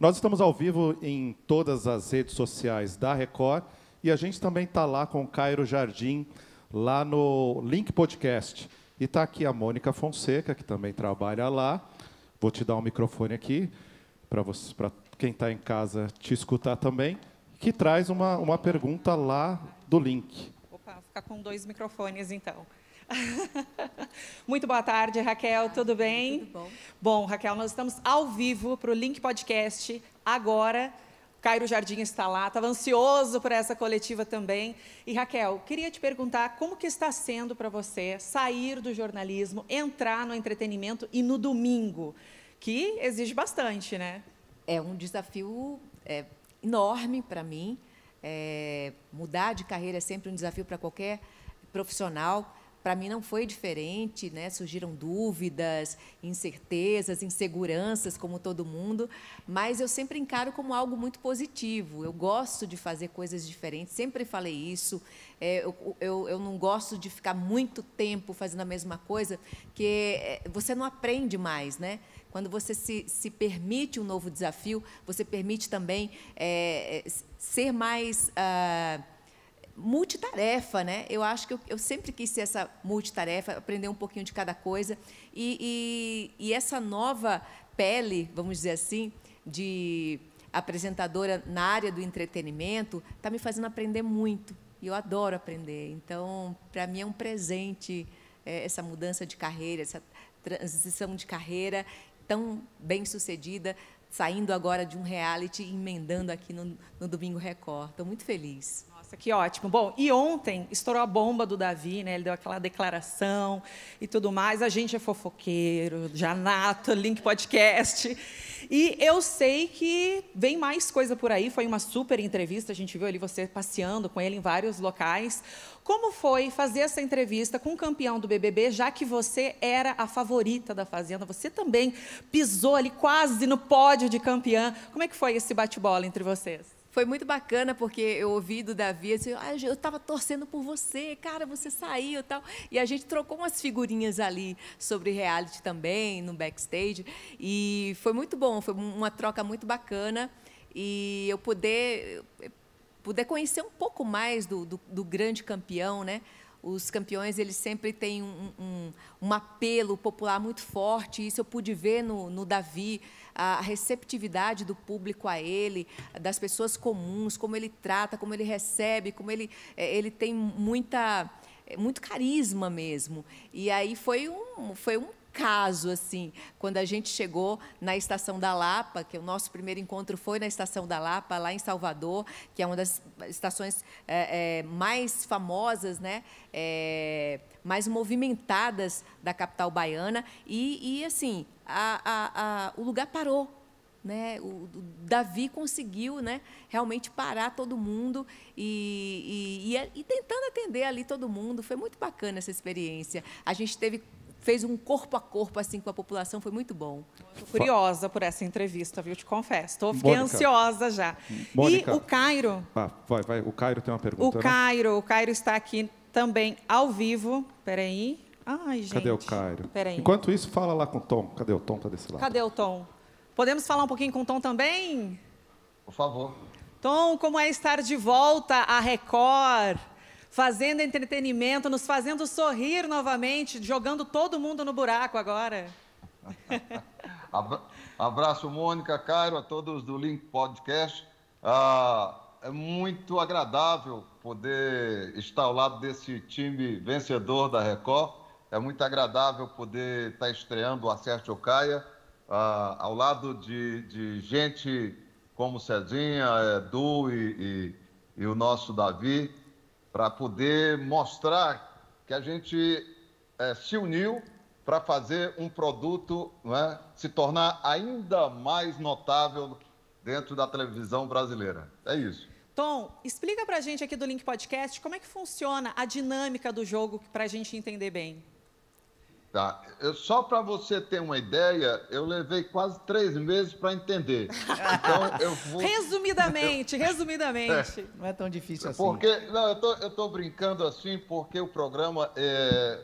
Nós estamos ao vivo em todas as redes sociais da Record e a gente também está lá com o Cairo Jardim, lá no Link Podcast. E está aqui a Mônica Fonseca, que também trabalha lá. Vou te dar um microfone aqui para quem está em casa te escutar também, que traz uma, uma pergunta lá do Link. Opa, ficar com dois microfones então. Muito boa tarde, Raquel, ah, tudo bem? Tudo bom. Bom, Raquel, nós estamos ao vivo para o Link Podcast agora. Cairo Jardim está lá, estava ansioso por essa coletiva também. E Raquel, queria te perguntar como que está sendo para você sair do jornalismo, entrar no entretenimento e no domingo, que exige bastante, né? É um desafio é, enorme para mim. É, mudar de carreira é sempre um desafio para qualquer profissional. Para mim não foi diferente, né? Surgiram dúvidas, incertezas, inseguranças, como todo mundo, mas eu sempre encaro como algo muito positivo. Eu gosto de fazer coisas diferentes, sempre falei isso. É, eu, eu, eu, não gosto de ficar muito tempo fazendo a mesma coisa, que é, você não aprende mais, né? Quando você se, se permite um novo desafio, você permite também é, é ser mais. Ah, multitarefa, né? Eu acho que eu, eu, sempre quis ser essa multitarefa, aprender um pouquinho de cada coisa. E, e, e essa nova pele, vamos dizer assim, de apresentadora na área do entretenimento, está me fazendo aprender muito. E eu adoro aprender. Então, para mim é um presente é, essa mudança de carreira, essa transição de carreira tão bem sucedida, saindo agora de um reality e emendando aqui no, no Domingo Record. Estou muito feliz. Nossa, que ótimo. Bom, e ontem estourou a bomba do Davi, né? Ele deu aquela declaração e tudo mais. A gente é fofoqueiro, Janato, Link Podcast. E eu sei que vem mais coisa por aí. Foi uma super entrevista. A gente viu ali você passeando com ele em vários locais. Como foi fazer essa entrevista com o campeão do BBB, já que você era a favorita da Fazenda? Você também pisou ali quase no pódio de campeã. Como é que foi esse bate-bola entre vocês? Foi muito bacana porque eu ouvi do Davi, assim, ah, eu estava torcendo por você, cara, você saiu e tal. E a gente trocou umas figurinhas ali sobre reality também, no backstage. E foi muito bom, foi uma troca muito bacana. E eu poder, poder conhecer um pouco mais do, do, do grande campeão, né? os campeões eles sempre têm um, um, um, apelo popular muito forte. Isso eu pude ver no, no, Davi, a receptividade do público a ele, das pessoas comuns, como ele trata, como ele recebe, como ele, é, ele tem muita é, muito carisma mesmo. E aí foi um, foi um caso assim, quando a gente chegou na estação da Lapa, que o nosso primeiro encontro foi na estação da Lapa, lá em Salvador, que é uma das estações é, é, mais famosas, né, é, mais movimentadas da capital baiana, e, e assim a, a, a, o lugar parou. Né, o, o, Davi conseguiu né, realmente parar todo mundo e, e, e, e tentando atender ali todo mundo. Foi muito bacana essa experiência. A gente teve fez um corpo a corpo assim com a população, foi muito bom. Estou curiosa por essa entrevista, viu? Te confesso. estou fiquei Mônica. ansiosa já. Mônica. E o Cairo. Ah, vai, vai. O Cairo tem uma pergunta. O né? Cairo, o Cairo está aqui também ao vivo. Peraí. Ai, gente. Cadê o Cairo? Peraí. Enquanto isso, fala lá com o Tom. Cadê o Tom? Está desse lado. Cadê o Tom? Podemos falar um pouquinho com o Tom também? Por favor. Tom, como é estar de volta à Record? fazendo entretenimento, nos fazendo sorrir novamente, jogando todo mundo no buraco agora. Abraço, Mônica, Cairo, a todos do Link Podcast. Ah, é muito agradável poder estar ao lado desse time vencedor da Record. É muito agradável poder estar estreando o Acerto Ocaia ah, ao lado de, de, gente como Cezinha, Edu e, e, e o nosso Davi para poder mostrar que a gente é, se uniu para fazer um produto é, se tornar ainda mais notável dentro da televisão brasileira. É isso. Tom, explica para a gente aqui do Link Podcast como é que funciona a dinâmica do jogo para a gente entender bem. Tá. Eu, só para você ter uma ideia, eu levei quase três meses para entender. Então, eu vou... Resumidamente, eu... resumidamente. É. Não é tão difícil assim. Porque, não, eu tô, eu tô brincando assim porque o programa, é,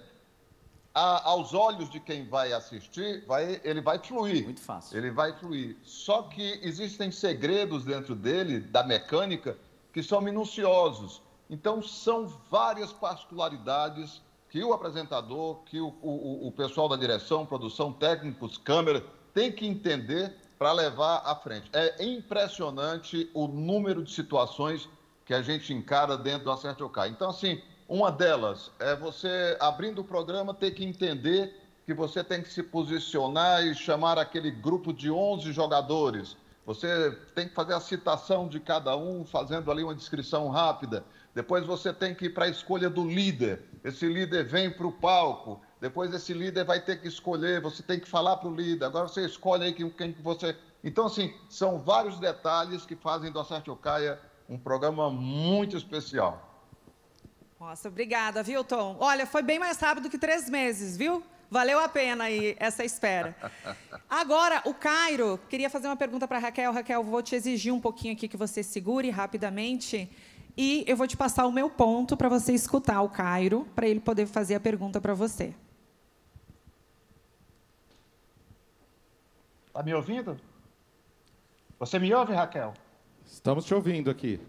a, aos olhos de quem vai assistir, vai, ele vai fluir. Muito fácil. Ele vai fluir. Só que existem segredos dentro dele, da mecânica, que são minuciosos. Então, são várias particularidades que o apresentador, que o, o, o pessoal da direção, produção, técnicos, câmera, tem que entender para levar à frente. É impressionante o número de situações que a gente encara dentro do Acerte OK. Então, assim, uma delas é você, abrindo o programa, ter que entender que você tem que se posicionar e chamar aquele grupo de 11 jogadores. Você tem que fazer a citação de cada um, fazendo ali uma descrição rápida. Depois você tem que ir para a escolha do líder esse líder vem para o palco, depois esse líder vai ter que escolher, você tem que falar para o líder, agora você escolhe aí quem, quem você. Então, assim, são vários detalhes que fazem do Assartiocaia um programa muito especial. Nossa, obrigada, viu, Tom? Olha, foi bem mais rápido que três meses, viu? Valeu a pena aí essa espera. Agora, o Cairo, queria fazer uma pergunta para Raquel. Raquel, vou te exigir um pouquinho aqui que você segure rapidamente. E eu vou te passar o meu ponto para você escutar o Cairo, para ele poder fazer a pergunta para você. Está me ouvindo? Você me ouve, Raquel? Estamos te ouvindo aqui.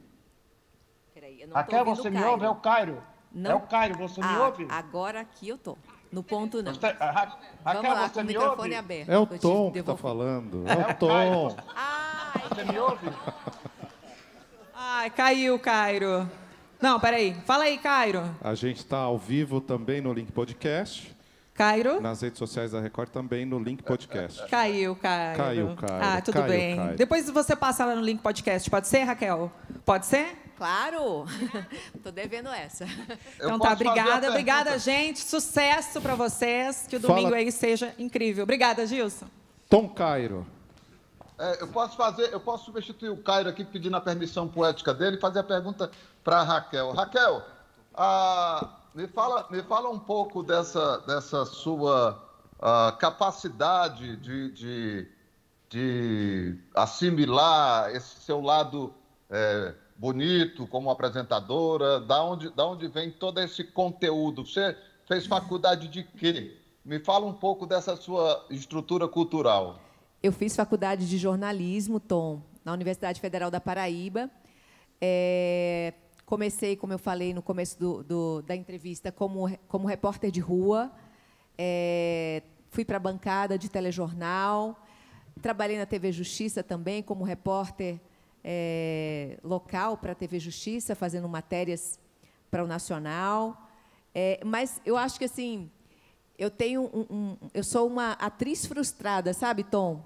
Peraí, eu não Raquel, você me ouve? É o Cairo. Não. É o Cairo, você ah, me ouve? Agora aqui eu tô. No ponto, não. Você, a, ah, Raquel, Vamos lá, você com o me microfone ouve? aberto. É o Tom que está falando. É, o é Tom. Ah, Você me ouve? Ai, caiu, Cairo. Não, peraí. Fala aí, Cairo. A gente está ao vivo também no Link Podcast. Cairo. Nas redes sociais da Record também no Link Podcast. Caiu, Cairo. Caiu, Cairo. Ah, tudo caiu, bem. Cairo. Depois você passa lá no Link Podcast. Pode ser, Raquel? Pode ser? Claro. Tô devendo essa. Eu então tá, obrigada. Obrigada, gente. Sucesso para vocês. Que o domingo Fala... aí seja incrível. Obrigada, Gilson. Tom Cairo. É, eu posso fazer, eu posso substituir o Cairo aqui pedindo a permissão poética dele e fazer a pergunta para Raquel. Raquel, me, fala, me fala um pouco dessa, dessa sua capacidade de, de, de, assimilar esse seu lado é, bonito como apresentadora, da onde, da onde vem todo esse conteúdo? Você fez faculdade de quê? Me fala um pouco dessa sua estrutura cultural eu fiz faculdade de jornalismo, Tom, na Universidade Federal da Paraíba. É, comecei, como eu falei no começo do, do, da entrevista, como, como repórter de rua. É, fui para a bancada de telejornal. Trabalhei na TV Justiça também, como repórter é, local para a TV Justiça, fazendo matérias para o Nacional. É, mas eu acho que, assim, eu tenho um, um, eu sou uma atriz frustrada, sabe, Tom?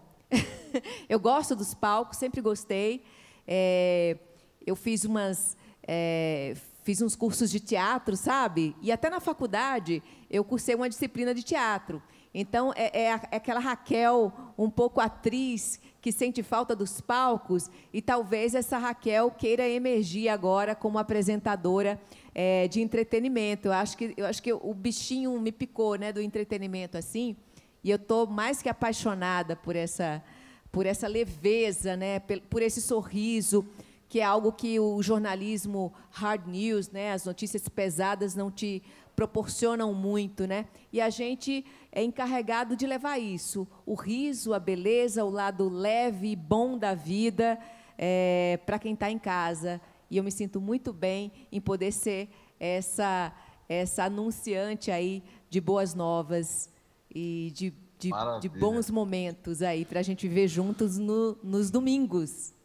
eu gosto dos palcos, sempre gostei. É, eu fiz umas é, fiz uns cursos de teatro, sabe? E até na faculdade eu cursei uma disciplina de teatro. Então é, é, é aquela Raquel um pouco atriz que sente falta dos palcos e talvez essa Raquel queira emergir agora como apresentadora é, de entretenimento. Eu acho que eu acho que o bichinho me picou, né, do entretenimento assim. E eu estou mais que apaixonada por essa por essa leveza, né, por esse sorriso que é algo que o jornalismo hard news, né, as notícias pesadas não te proporcionam muito, né? E a gente é encarregado de levar isso, o riso, a beleza, o lado leve e bom da vida é, para quem está em casa, e eu me sinto muito bem em poder ser essa, essa anunciante aí de boas novas e de, de, de bons momentos aí para a gente ver juntos no, nos domingos.